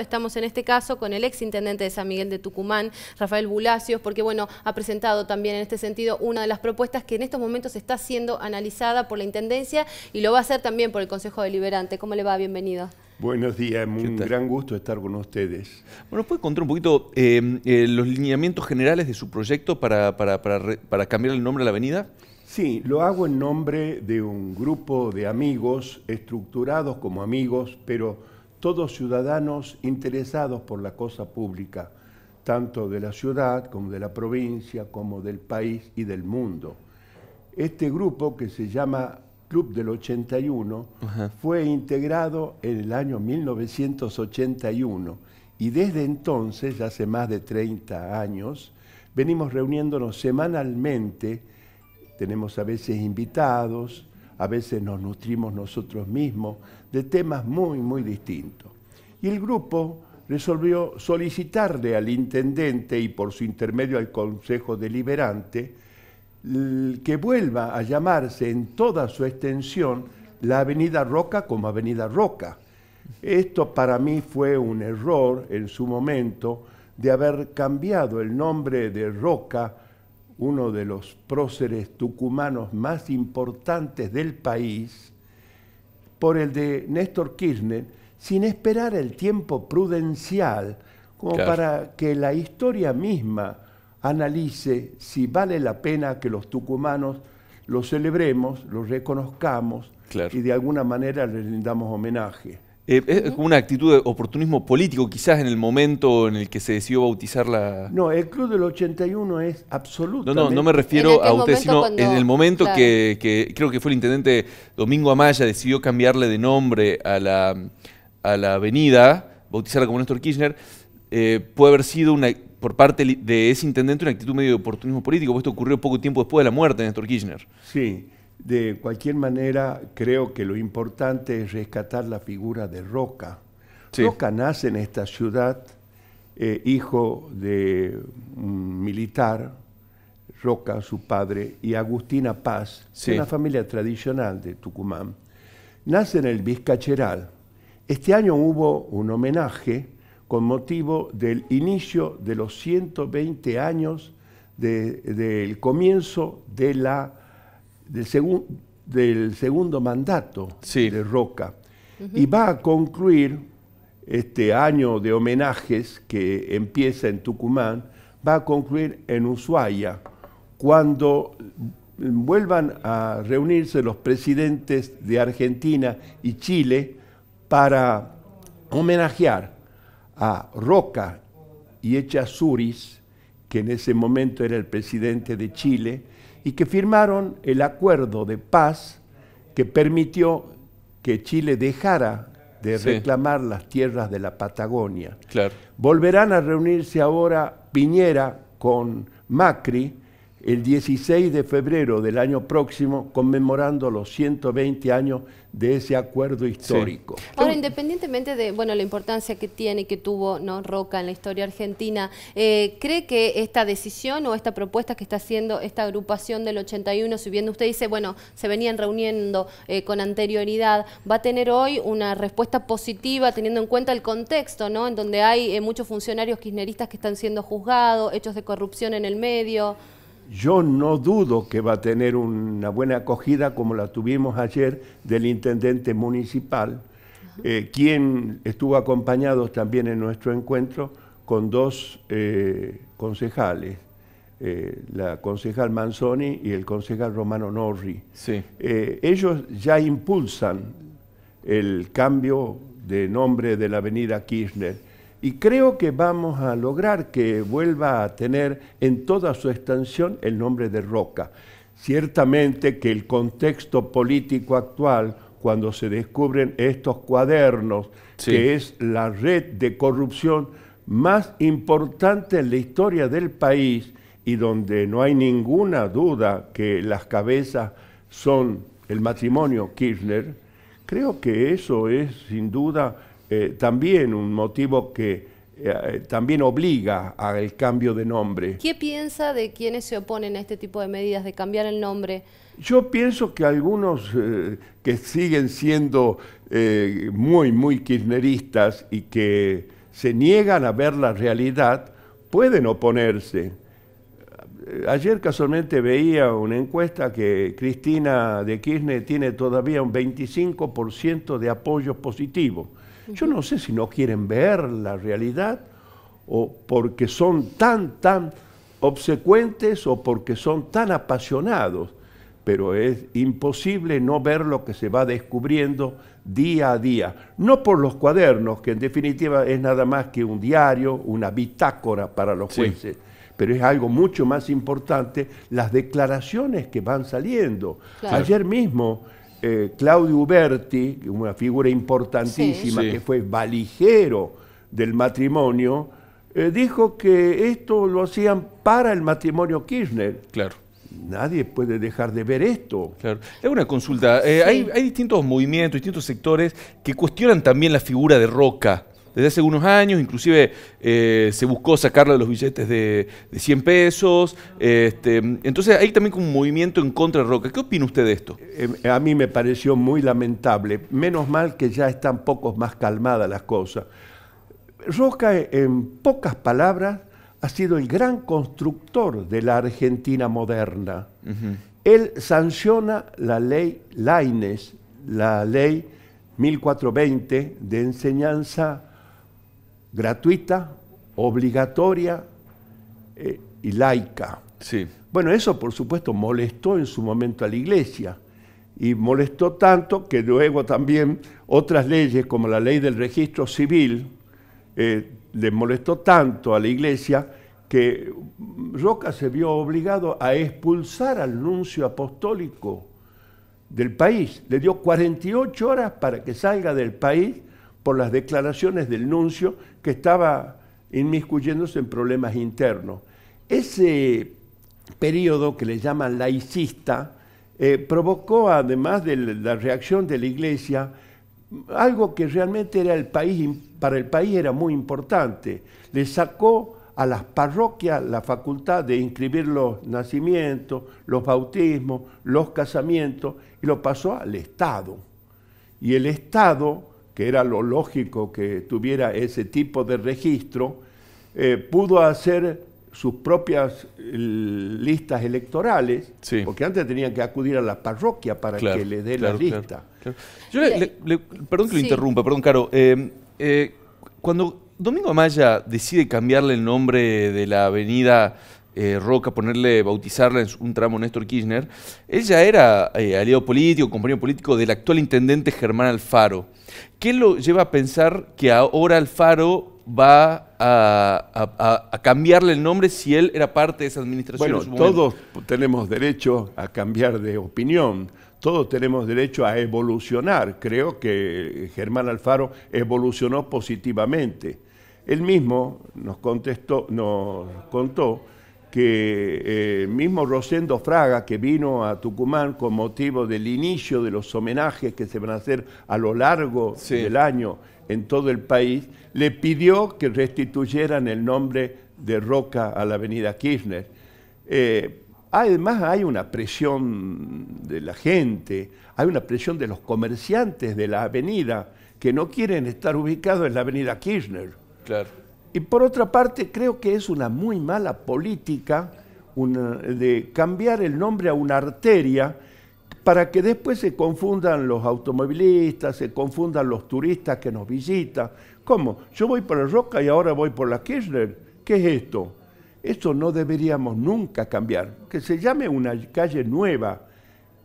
Estamos en este caso con el ex intendente de San Miguel de Tucumán, Rafael Bulacios, porque bueno, ha presentado también en este sentido una de las propuestas que en estos momentos está siendo analizada por la intendencia y lo va a hacer también por el Consejo Deliberante. ¿Cómo le va? Bienvenido. Buenos días, un gran gusto estar con ustedes. Bueno, ¿puede contar un poquito eh, eh, los lineamientos generales de su proyecto para, para, para cambiar el nombre de la avenida? Sí, lo hago en nombre de un grupo de amigos, estructurados como amigos, pero todos ciudadanos interesados por la cosa pública, tanto de la ciudad como de la provincia, como del país y del mundo. Este grupo que se llama Club del 81 fue integrado en el año 1981 y desde entonces, hace más de 30 años, venimos reuniéndonos semanalmente, tenemos a veces invitados, a veces nos nutrimos nosotros mismos de temas muy, muy distintos. Y el grupo resolvió solicitarle al intendente y por su intermedio al Consejo Deliberante que vuelva a llamarse en toda su extensión la Avenida Roca como Avenida Roca. Esto para mí fue un error en su momento de haber cambiado el nombre de Roca uno de los próceres tucumanos más importantes del país, por el de Néstor Kirchner, sin esperar el tiempo prudencial, como para que la historia misma analice si vale la pena que los tucumanos lo celebremos, lo reconozcamos y de alguna manera les rindamos homenaje. Eh, es como una actitud de oportunismo político, quizás en el momento en el que se decidió bautizar la. No, el Club del 81 es absoluto. No, no, no me refiero este a usted, sino en el momento que, creo que fue el intendente Domingo Amaya decidió cambiarle de nombre a la, a la avenida, bautizarla como Néstor Kirchner, eh, puede haber sido una por parte de ese intendente una actitud medio de oportunismo político, porque esto ocurrió poco tiempo después de la muerte de Néstor Kirchner. Sí. De cualquier manera, creo que lo importante es rescatar la figura de Roca. Roca nace en esta ciudad, eh, hijo de un militar, Roca, su padre, y Agustina Paz, una familia tradicional de Tucumán. Nace en el Vizcacheral. Este año hubo un homenaje con motivo del inicio de los 120 años del comienzo de la del, del segundo mandato de Roca. Y va a concluir este año de homenajes que empieza en Tucumán, va a concluir en Ushuaia, cuando vuelvan a reunirse los presidentes de Argentina y Chile para homenajear a Roca y Echazuris, que en ese momento era el presidente de Chile, y que firmaron el acuerdo de paz que permitió que Chile dejara de reclamar las tierras de la Patagonia. Claro. Volverán a reunirse ahora Piñera con Macri el 16 de febrero del año próximo, conmemorando los 120 años de ese acuerdo histórico. Ahora, independientemente de bueno, la importancia que tiene, y que tuvo ¿no? Roca en la historia argentina, eh, ¿cree que esta decisión o esta propuesta que está haciendo esta agrupación del 81, si bien usted dice, bueno, se venían reuniendo eh, con anterioridad, va a tener hoy una respuesta positiva teniendo en cuenta el contexto, ¿no? en donde hay eh, muchos funcionarios kirchneristas que están siendo juzgados, hechos de corrupción en el medio? Yo no dudo que va a tener una buena acogida como la tuvimos ayer del intendente municipal, eh, quien estuvo acompañado también en nuestro encuentro con dos eh, concejales, eh, la concejal Manzoni y el concejal Romano Norri. ellos ya impulsan el cambio de nombre de la avenida Kirchner y creo que vamos a lograr que vuelva a tener en toda su extensión el nombre de Roca. Ciertamente que el contexto político actual, cuando se descubren estos cuadernos, que es la red de corrupción más importante en la historia del país y donde no hay ninguna duda que las cabezas son el matrimonio Kirchner, creo que eso es sin duda eh, también un motivo que eh, eh, también obliga al cambio de nombre. ¿Qué piensa de quienes se oponen a este tipo de medidas de cambiar el nombre? Yo pienso que algunos que siguen siendo muy, muy kirchneristas y que se niegan a ver la realidad, pueden oponerse. Ayer casualmente veía una encuesta que Cristina de Kirchner tiene todavía un 25% de apoyo positivo. Yo no sé si no quieren ver la realidad o porque son tan, tan obsecuentes o porque son tan apasionados, pero es imposible no ver lo que se va descubriendo día a día, no por los cuadernos, que en definitiva es nada más que un diario, una bitácora para los jueces, pero es algo mucho más importante las declaraciones que van saliendo. Ayer mismo eh, Claudio Uberti, una figura importantísima que fue valijero del matrimonio, eh, dijo que esto lo hacían para el matrimonio Kirchner. Claro. Nadie puede dejar de ver esto. Claro. una consulta. Eh, hay, hay, distintos movimientos, distintos sectores que cuestionan también la figura de Roca desde hace unos años, inclusive eh, se buscó sacarle los billetes de, 100 pesos. Este, entonces hay también como un movimiento en contra de Roca. ¿Qué opina usted de esto? Eh, eh, a mí me pareció muy lamentable. Menos mal que ya están pocos más calmadas las cosas. Roca, en pocas palabras, ha sido el gran constructor de la Argentina moderna. Él sanciona la ley Laines, la ley 1420 de enseñanza gratuita, obligatoria eh, y laica. Sí. Bueno, eso por supuesto molestó en su momento a la iglesia y molestó tanto que luego también otras leyes como la ley del registro civil eh, le molestó tanto a la iglesia que Roca se vio obligado a expulsar al nuncio apostólico del país. Le dio 48 horas para que salga del país por las declaraciones del nuncio que estaba inmiscuyéndose en problemas internos. Ese periodo que le llaman laicista eh, provocó, además de la reacción de la Iglesia, algo que realmente era el país, para el país era muy importante. Le sacó a las parroquias la facultad de inscribir los nacimientos, los bautismos, los casamientos, y lo pasó al Estado. Y el Estado que era lo lógico que tuviera ese tipo de registro, eh, pudo hacer sus propias eh, listas electorales, porque antes tenían que acudir a la parroquia para que les dé la lista. perdón que lo interrumpa, perdón, Caro. Eh, cuando Domingo Amaya decide cambiarle el nombre de la avenida eh, Roca, ponerle, bautizarla en un tramo Néstor Kirchner, ella era eh, aliado político, compañero político del actual intendente Germán Alfaro. ¿Qué lo lleva a pensar que ahora Alfaro va a, cambiarle el nombre si él era parte de esa administración? Bueno, todos tenemos derecho a cambiar de opinión. Todos tenemos derecho a evolucionar. Creo que Germán Alfaro evolucionó positivamente. Él mismo nos contestó, nos contó que el eh, mismo Rosendo Fraga, que vino a Tucumán con motivo del inicio de los homenajes que se van a hacer a lo largo del año en todo el país, le pidió que restituyeran el nombre de Roca a la avenida Kirchner. Eh, además hay una presión de la gente, hay una presión de los comerciantes de la avenida que no quieren estar ubicados en la avenida Kirchner. Claro y por otra parte, creo que es una muy mala política de cambiar el nombre a una arteria para que después se confundan los automovilistas, se confundan los turistas que nos visitan. ¿Cómo? Yo voy por la Roca y ahora voy por la Kirchner. ¿Qué es esto? Esto no deberíamos nunca cambiar. Que se llame una calle nueva.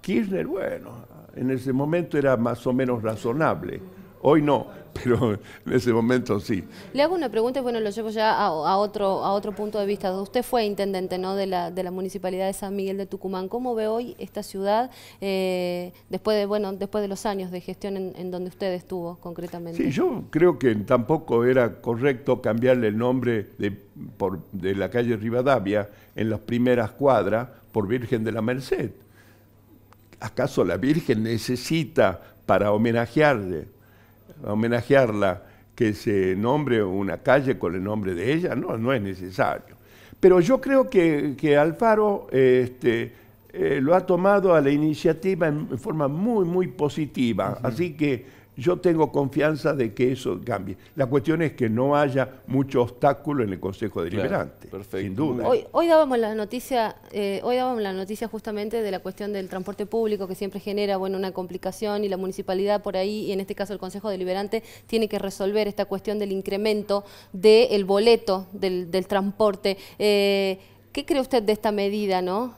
Kirchner, bueno, en ese momento era más o menos razonable. Hoy no, pero en ese momento sí. Le hago una pregunta y bueno, lo llevo ya a, otro, a otro punto de vista. Usted fue intendente ¿no? de, la, de la Municipalidad de San Miguel de Tucumán. ¿Cómo ve hoy esta ciudad eh, después, de, bueno, después de los años de gestión en, donde usted estuvo concretamente? Sí, yo creo que tampoco era correcto cambiarle el nombre de, de la calle Rivadavia en las primeras cuadras por Virgen de la Merced. ¿Acaso la Virgen necesita para homenajearle homenajearla, que se nombre una calle con el nombre de ella, no, no es necesario. Pero yo creo que, Alfaro este, eh, lo ha tomado a la iniciativa en forma muy, muy positiva. Así que yo tengo confianza de que eso cambie. La cuestión es que no haya mucho obstáculo en el Consejo Deliberante, sin duda. Hoy, hoy, dábamos la noticia, eh, hoy dábamos la noticia justamente de la cuestión del transporte público que siempre genera bueno, una complicación y la municipalidad por ahí, y en este caso el Consejo Deliberante, tiene que resolver esta cuestión del incremento del boleto del, transporte. Eh, ¿Qué cree usted de esta medida, no?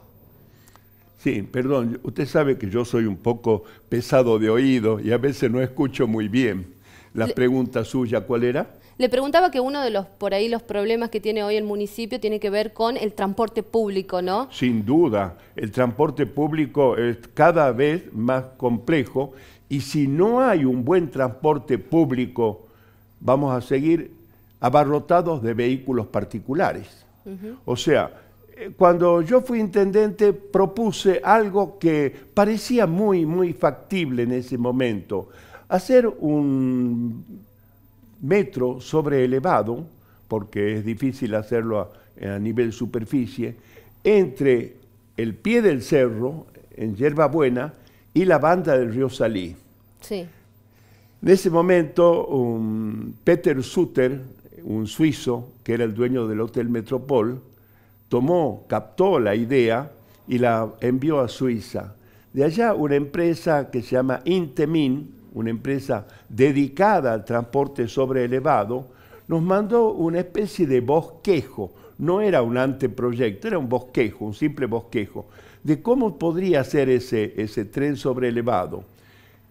Sí, perdón, usted sabe que yo soy un poco pesado de oído y a veces no escucho muy bien. La pregunta suya, ¿cuál era? Le preguntaba que uno de los, por ahí, los problemas que tiene hoy el municipio tiene que ver con el transporte público, ¿no? Sin duda, el transporte público es cada vez más complejo y si no hay un buen transporte público, vamos a seguir abarrotados de vehículos particulares. O sea, cuando yo fui intendente propuse algo que parecía muy, muy factible en ese momento. Hacer un metro sobre elevado, porque es difícil hacerlo a, nivel superficie, entre el pie del cerro, en Yerba Buena, y la banda del río Salí. Sí. En ese momento, Peter Suter, un suizo, que era el dueño del Hotel Metropol, tomó, captó la idea y la envió a Suiza. De allá una empresa que se llama Intemin, una empresa dedicada al transporte sobre elevado, nos mandó una especie de bosquejo, no era un anteproyecto, era un bosquejo, un simple bosquejo, de cómo podría ser ese, ese tren sobre elevado.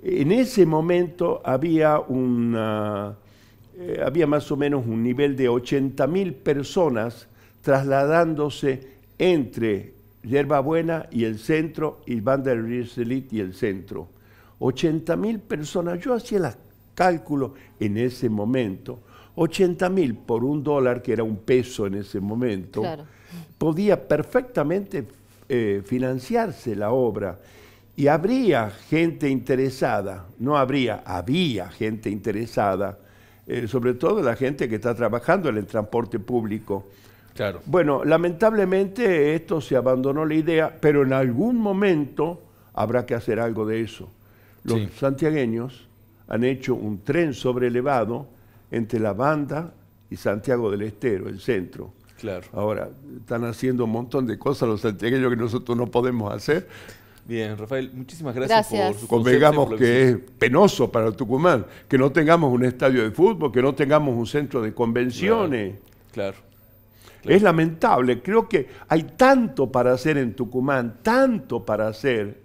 En ese momento había, eh, había más o menos un nivel de 80.000 personas trasladándose entre Buena y el centro y Van der Rieselit y el centro. 80 mil personas, yo hacía el cálculo en ese momento, 80 mil por un dólar, que era un peso en ese momento, podía perfectamente eh, financiarse la obra. Y habría gente interesada, no habría, había gente interesada, eh, sobre todo la gente que está trabajando en el transporte público. Bueno, lamentablemente esto se abandonó la idea, pero en algún momento habrá que hacer algo de eso. Los santiagueños han hecho un tren elevado entre la banda y Santiago del Estero, el centro. Claro. Ahora, están haciendo un montón de cosas los santiagueños que nosotros no podemos hacer. Bien, Rafael, muchísimas gracias, por su Convengamos que, es penoso para Tucumán que no tengamos un estadio de fútbol, que no tengamos un centro de convenciones. claro. Es lamentable, creo que hay tanto para hacer en Tucumán, tanto para hacer.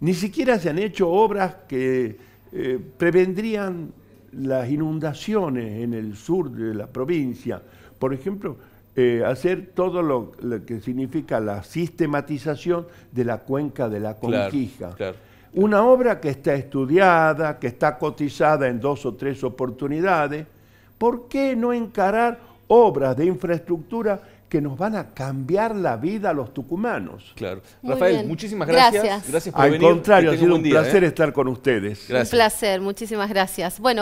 Ni siquiera se han hecho obras que eh, prevendrían las inundaciones en el sur de la provincia. Por ejemplo, eh, hacer todo lo, que significa la sistematización de la cuenca de la Conquija. Una obra que está estudiada, que está cotizada en dos o tres oportunidades. ¿Por qué no encarar obras de infraestructura que nos van a cambiar la vida a los tucumanos. Claro. Rafael, muchísimas gracias. Gracias, por Al venir. Al contrario, ha sido un ¿eh? placer estar con ustedes. Un placer, muchísimas gracias. Bueno,